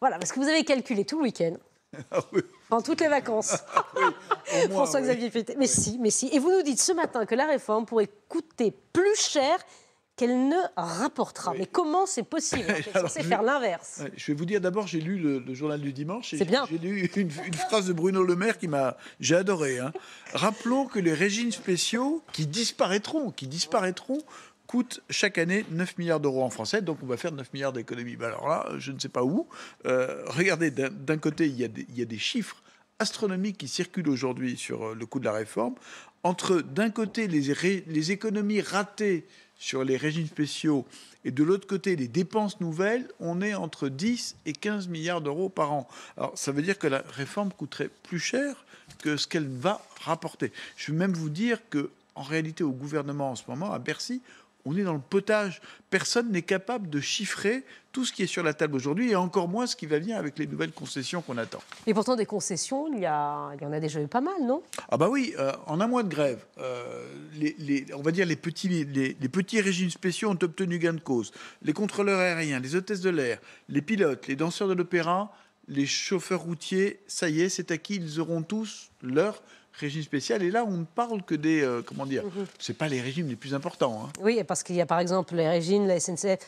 Voilà, parce que vous avez calculé tout le week-end. Ah toutes les vacances. François-Xavier ah oui. Mais si, mais si. Et vous nous dites ce matin que la réforme pourrait coûter plus cher qu'elle ne rapportera. Mais comment c'est possible C'est faire l'inverse. Je vais vous dire d'abord, j'ai lu le, journal du dimanche et j'ai lu une, phrase de Bruno Le Maire qui m'a... J'ai adoré. Hein. Rappelons que les régimes spéciaux qui disparaîtront, qui disparaîtront, coûte chaque année 9 milliards d'euros en français, donc on va faire 9 milliards d'économies. Bah, alors là, je ne sais pas où. Euh, regardez, d'un côté, il y, a des, il des chiffres astronomiques qui circulent aujourd'hui sur euh, le coût de la réforme, entre d'un côté les, les économies ratées sur les régimes spéciaux et de l'autre côté les dépenses nouvelles, on est entre 10 et 15 milliards d'euros par an. Alors ça veut dire que la réforme coûterait plus cher que ce qu'elle va rapporter. Je vais même vous dire que en réalité au gouvernement en ce moment à Bercy, on est dans le potage. Personne n'est capable de chiffrer tout ce qui est sur la table aujourd'hui et encore moins ce qui va venir avec les nouvelles concessions qu'on attend. Et pourtant, des concessions, il y, a, en a déjà eu pas mal, non Ah bah oui, euh, en un mois de grève, euh, on va dire les petits, les, les, petits régimes spéciaux ont obtenu gain de cause. Les contrôleurs aériens, les hôtesses de l'air, les pilotes, les danseurs de l'opéra, les chauffeurs routiers, ça y est, c'est acquis, ils auront tous leur régime spécial. Et là, on ne parle que des. Euh, comment dire mhm. C'est pas les régimes les plus importants. Hein. Oui, parce qu'il y a par exemple les régimes, la SNCF,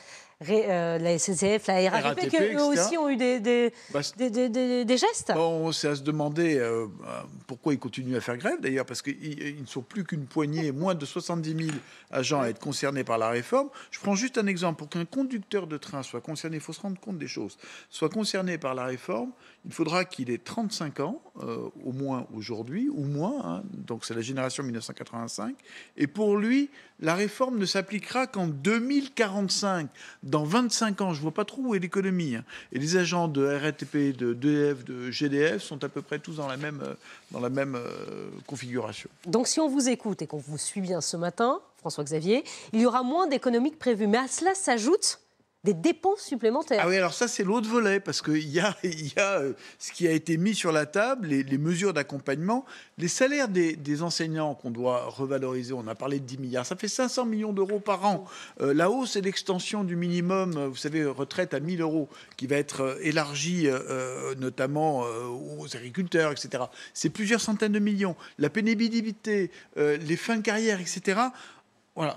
euh, la SNCF, la RATP, RATP eux aussi ont eu des, des, bah, gestes bon, C'est à se demander euh, euh, pourquoi ils continuent à faire grève, d'ailleurs, parce qu'ils ne sont plus qu'une poignée, moins de 70 000 agents à être concernés par la réforme. Je prends juste un exemple. Pour qu'un conducteur de train soit concerné, il faut se rendre compte des choses, soit concerné par la réforme, il faudra qu'il ait 35 ans, au moins aujourd'hui, ou moins, hein, donc c'est la génération 1985, et pour lui, la réforme ne s'appliquera qu'en 2045 dans 25 ans, je ne vois pas trop où est l'économie. Hein. Et les agents de RATP, de DF, de GDF sont à peu près tous dans la même, euh, dans la même euh, configuration. Donc si on vous écoute et qu'on vous suit bien ce matin, François-Xavier, il y aura moins d'économiques prévues. Mais à cela s'ajoute des dépenses supplémentaires. Ah oui, alors ça, c'est l'autre volet, parce qu'il y a, y euh, ce qui a été mis sur la table, les, mesures d'accompagnement, les salaires des, enseignants qu'on doit revaloriser, on a parlé de 10 milliards, ça fait 500 millions d'euros par an. Euh, la hausse et l'extension du minimum, euh, vous savez, retraite à 1000 euros, qui va être élargie notamment aux agriculteurs, etc. C'est plusieurs centaines de millions. La pénibilité, les fins de carrière, etc voilà,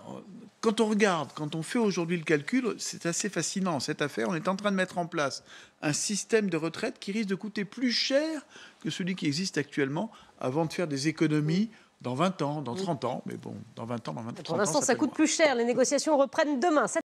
quand on regarde, quand on fait aujourd'hui le calcul, c'est assez fascinant cette affaire. On est en train de mettre en place un système de retraite qui risque de coûter plus cher que celui qui existe actuellement avant de faire des économies dans 20 ans, dans 30 ans. Mais bon, dans 20 ans, dans 20 ans. Pour l'instant, ça, coûte plus cher. Les négociations reprennent demain.